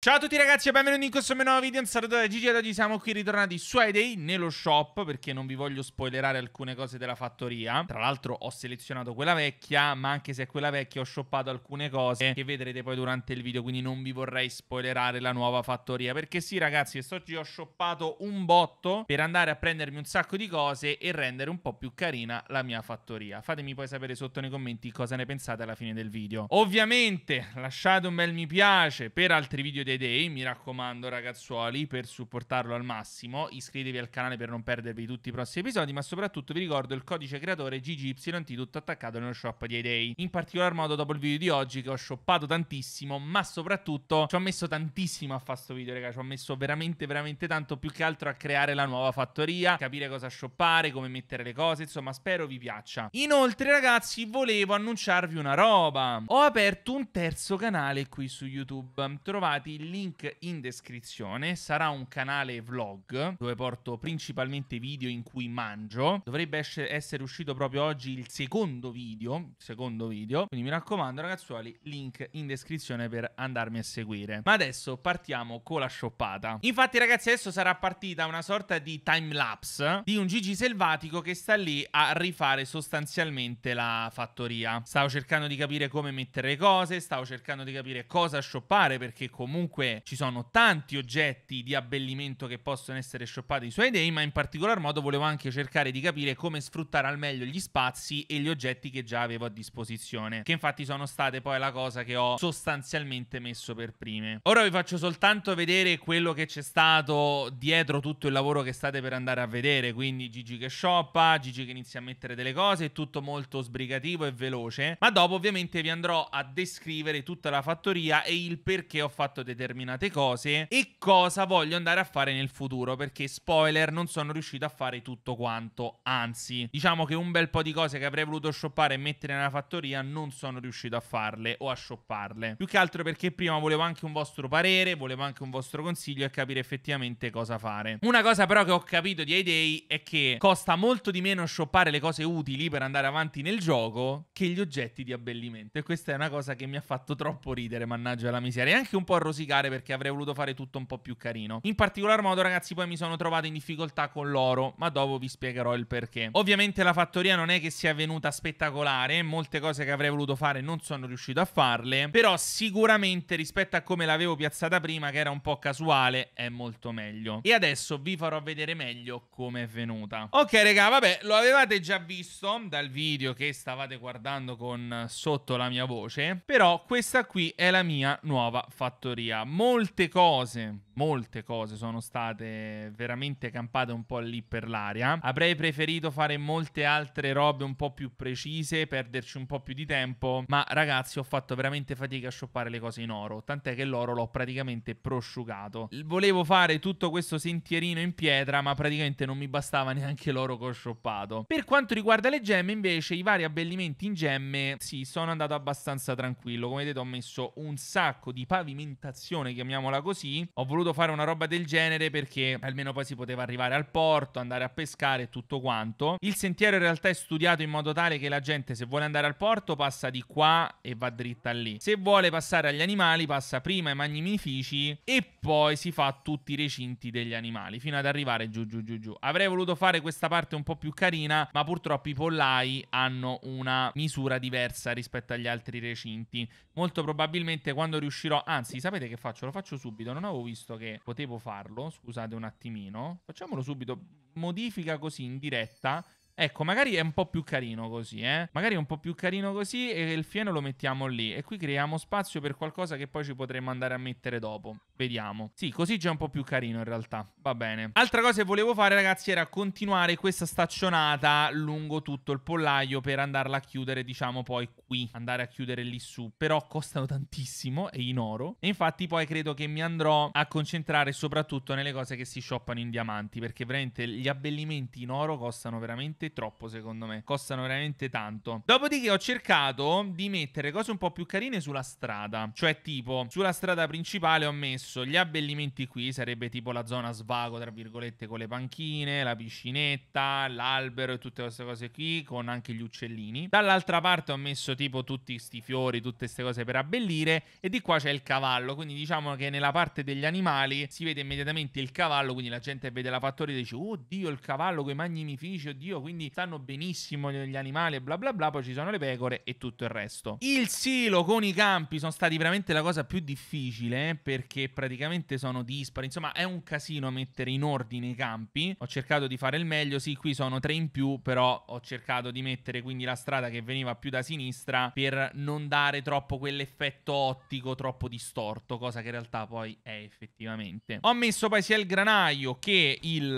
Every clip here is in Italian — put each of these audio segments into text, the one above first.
Ciao a tutti ragazzi e benvenuti in questo mio nuovo video, un saluto da Gigi ed oggi siamo qui ritornati su Day nello shop perché non vi voglio spoilerare alcune cose della fattoria Tra l'altro ho selezionato quella vecchia ma anche se è quella vecchia ho shoppato alcune cose che vedrete poi durante il video Quindi non vi vorrei spoilerare la nuova fattoria perché sì ragazzi quest'oggi ho shoppato un botto per andare a prendermi un sacco di cose e rendere un po' più carina la mia fattoria Fatemi poi sapere sotto nei commenti cosa ne pensate alla fine del video Ovviamente lasciate un bel mi piace per altri video Day Day, mi raccomando ragazzuoli, per supportarlo al massimo, iscrivetevi al canale per non perdervi tutti i prossimi episodi, ma soprattutto vi ricordo il codice creatore GGYT tutto attaccato nello shop di Day. In particolar modo dopo il video di oggi che ho shoppato tantissimo, ma soprattutto ci ho messo tantissimo a fare sto video, ragazzi, ci ho messo veramente veramente tanto, più che altro a creare la nuova fattoria, capire cosa shoppare, come mettere le cose, insomma spero vi piaccia. Inoltre ragazzi volevo annunciarvi una roba, ho aperto un terzo canale qui su YouTube, trovate il link in descrizione, sarà un canale vlog dove porto principalmente video in cui mangio. Dovrebbe essere uscito proprio oggi il secondo video, secondo video. Quindi mi raccomando ragazzuoli, link in descrizione per andarmi a seguire. Ma adesso partiamo con la shoppata. Infatti ragazzi adesso sarà partita una sorta di time lapse di un Gigi selvatico che sta lì a rifare sostanzialmente la fattoria. Stavo cercando di capire come mettere le cose, stavo cercando di capire cosa shoppare perché comunque comunque ci sono tanti oggetti di abbellimento che possono essere shoppati su eBay, ma in particolar modo volevo anche cercare di capire come sfruttare al meglio gli spazi e gli oggetti che già avevo a disposizione, che infatti sono state poi la cosa che ho sostanzialmente messo per prime. Ora vi faccio soltanto vedere quello che c'è stato dietro tutto il lavoro che state per andare a vedere, quindi Gigi che shoppa, Gigi che inizia a mettere delle cose, è tutto molto sbrigativo e veloce, ma dopo ovviamente vi andrò a descrivere tutta la fattoria e il perché ho fatto determinate determinate cose e cosa voglio andare a fare nel futuro, perché spoiler non sono riuscito a fare tutto quanto, anzi, diciamo che un bel po' di cose che avrei voluto shoppare e mettere nella fattoria non sono riuscito a farle o a shopparle. Più che altro perché prima volevo anche un vostro parere, volevo anche un vostro consiglio e capire effettivamente cosa fare. Una cosa però che ho capito di iDay è che costa molto di meno shoppare le cose utili per andare avanti nel gioco che gli oggetti di abbellimento e questa è una cosa che mi ha fatto troppo ridere, mannaggia la miseria, e anche un po' rosicare criticare perché avrei voluto fare tutto un po' più carino. In particolar modo, ragazzi, poi mi sono trovato in difficoltà con l'oro, ma dopo vi spiegherò il perché. Ovviamente la fattoria non è che sia venuta spettacolare, molte cose che avrei voluto fare non sono riuscito a farle, però sicuramente rispetto a come l'avevo piazzata prima, che era un po' casuale, è molto meglio. E adesso vi farò vedere meglio come è venuta. Ok, raga, vabbè, lo avevate già visto dal video che stavate guardando con sotto la mia voce, però questa qui è la mia nuova fattoria. Lega, molte cose, molte cose sono state veramente campate un po' lì per l'aria. Avrei preferito fare molte altre robe un po' più precise, perderci un po' più di tempo, ma ragazzi ho fatto veramente fatica a shoppare le cose in oro, tant'è che l'oro l'ho praticamente prosciugato. Volevo fare tutto questo sentierino in pietra, ma praticamente non mi bastava neanche l'oro che ho shoppato. Per quanto riguarda le gemme, invece, i vari abbellimenti in gemme, sì, sono andato abbastanza tranquillo. Come vedete ho messo un sacco di pavimentazione missione, chiamiamola così, ho voluto fare una roba del genere perché almeno poi si poteva arrivare al porto, andare a pescare e tutto quanto. Il sentiero in realtà è studiato in modo tale che la gente se vuole andare al porto passa di qua e va dritta lì. Se vuole passare agli animali passa prima ai magnifici e poi si fa tutti i recinti degli animali fino ad arrivare giù giù giù giù. Avrei voluto fare questa parte un po' più carina, ma purtroppo i pollai hanno una misura diversa rispetto agli altri recinti. Molto probabilmente quando riuscirò, anzi sapete che faccio? Lo faccio subito. Non avevo visto che potevo farlo. Scusate un attimino. Facciamolo subito. Modifica così in diretta. Ecco, magari è un po' più carino così, eh? Magari è un po' più carino così e il fieno lo mettiamo lì. E qui creiamo spazio per qualcosa che poi ci potremmo andare a mettere dopo. Vediamo. Sì, così già è un po' più carino in realtà. Va bene. Altra cosa che volevo fare, ragazzi, era continuare questa staccionata lungo tutto il pollaio per andarla a chiudere, diciamo, poi qui. Andare a chiudere lì su. Però costano tantissimo e in oro. E infatti poi credo che mi andrò a concentrare soprattutto nelle cose che si shoppano in diamanti. Perché veramente gli abbellimenti in oro costano veramente veramente troppo, secondo me. Costano veramente tanto. Dopodiché ho cercato di mettere cose un po' più carine sulla strada. Cioè, tipo, sulla strada principale ho messo gli abbellimenti qui, sarebbe tipo la zona svago, tra virgolette, con le panchine, la piscinetta, l'albero e tutte queste cose qui, con anche gli uccellini. Dall'altra parte ho messo tipo tutti questi fiori, tutte queste cose per abbellire. E di qua c'è il cavallo, quindi diciamo che nella parte degli animali si vede immediatamente il cavallo, quindi la gente vede la fattoria e dice, oddio, il cavallo con i magnifici, oddio, quindi quindi stanno benissimo gli animali e bla bla bla, poi ci sono le pecore e tutto il resto. Il silo con i campi sono stati veramente la cosa più difficile eh, perché praticamente sono dispari, insomma è un casino mettere in ordine i campi, ho cercato di fare il meglio, sì qui sono tre in più, però ho cercato di mettere quindi la strada che veniva più da sinistra per non dare troppo quell'effetto ottico troppo distorto, cosa che in realtà poi è effettivamente. Ho messo poi sia il granaio che il...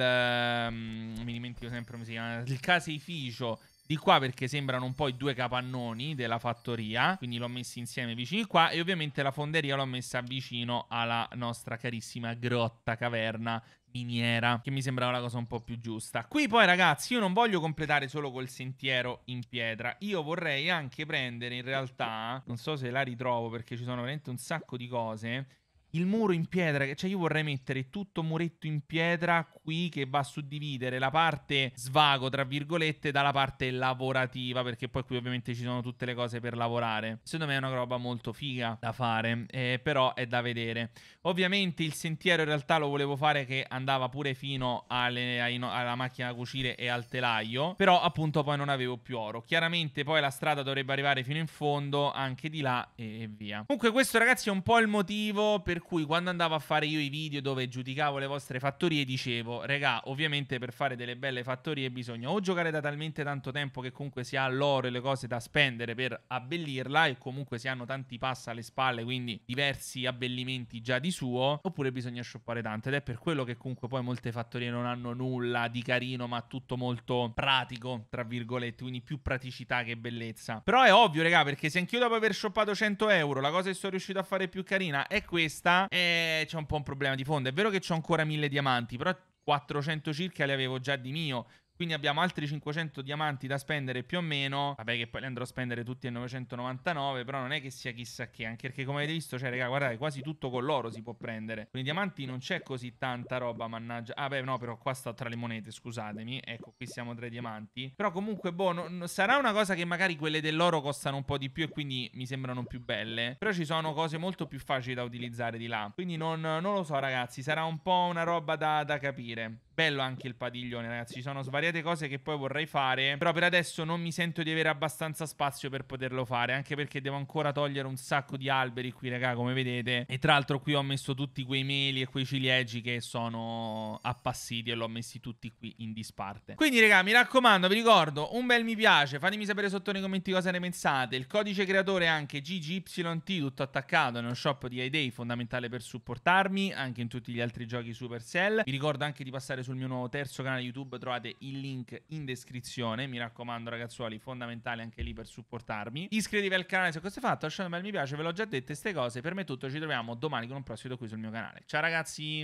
Um, mi dimentico sempre come si chiama, il caseificio di qua perché sembrano un po' i due capannoni della fattoria, quindi l'ho messi insieme vicini qua e ovviamente la fonderia l'ho messa vicino alla nostra carissima grotta caverna miniera, che mi sembrava la cosa un po' più giusta. Qui poi ragazzi io non voglio completare solo col sentiero in pietra, io vorrei anche prendere in realtà, non so se la ritrovo perché ci sono veramente un sacco di cose, il muro in pietra, cioè io vorrei mettere tutto muretto in pietra qui che va a suddividere la parte svago, tra virgolette, dalla parte lavorativa, perché poi qui ovviamente ci sono tutte le cose per lavorare. Secondo me è una roba molto figa da fare, eh, però è da vedere. Ovviamente il sentiero in realtà lo volevo fare che andava pure fino alle, ai, alla macchina da cucire e al telaio, però appunto poi non avevo più oro. Chiaramente poi la strada dovrebbe arrivare fino in fondo, anche di là e, e via. Comunque questo ragazzi è un po' il motivo per per cui quando andavo a fare io i video dove giudicavo le vostre fattorie dicevo, regà, ovviamente per fare delle belle fattorie bisogna o giocare da talmente tanto tempo che comunque si ha l'oro e le cose da spendere per abbellirla e comunque si hanno tanti pass alle spalle, quindi diversi abbellimenti già di suo, oppure bisogna shoppare tanto ed è per quello che comunque poi molte fattorie non hanno nulla di carino, ma tutto molto pratico, tra virgolette, quindi più praticità che bellezza. Però è ovvio, regà, perché se anch'io dopo aver shoppato 100 euro la cosa che sono riuscito a fare più carina è questa realtà eh, c'è un po' un problema di fondo. È vero che ho ancora mille diamanti, però 400 circa li avevo già di mio. Quindi abbiamo altri 500 diamanti da spendere più o meno. Vabbè che poi li andrò a spendere tutti a 999, però non è che sia chissà che, anche perché come avete visto, cioè raga, guardate, quasi tutto con l'oro si può prendere. Con i diamanti non c'è così tanta roba, mannaggia. Ah beh, no, però qua sto tra le monete, scusatemi. Ecco, qui siamo tra i diamanti. Però comunque, boh, no, no, sarà una cosa che magari quelle dell'oro costano un po' di più e quindi mi sembrano più belle. Però ci sono cose molto più facili da utilizzare di là. Quindi non, non lo so, ragazzi, sarà un po' una roba da, da capire bello anche il padiglione, ragazzi. Ci sono svariate cose che poi vorrei fare. Però per adesso non mi sento di avere abbastanza spazio per poterlo fare. Anche perché devo ancora togliere un sacco di alberi qui, raga, come vedete. E tra l'altro qui ho messo tutti quei meli e quei ciliegi che sono appassiti e l'ho messi tutti qui in disparte. Quindi, raga, mi raccomando, vi ricordo, un bel mi piace. Fatemi sapere sotto nei commenti cosa ne pensate. Il codice creatore è anche GGYT, tutto attaccato, nello shop di iDay, fondamentale per supportarmi. Anche in tutti gli altri giochi Supercell. Vi ricordo anche di passare su sul mio nuovo terzo canale YouTube, trovate il link in descrizione. Mi raccomando ragazzuoli, fondamentale anche lì per supportarmi. Iscrivetevi al canale se questo è fatto, lasciate un bel mi piace, ve l'ho già detto queste cose. Per me è tutto, ci troviamo domani con un prossimo video qui sul mio canale. Ciao ragazzi!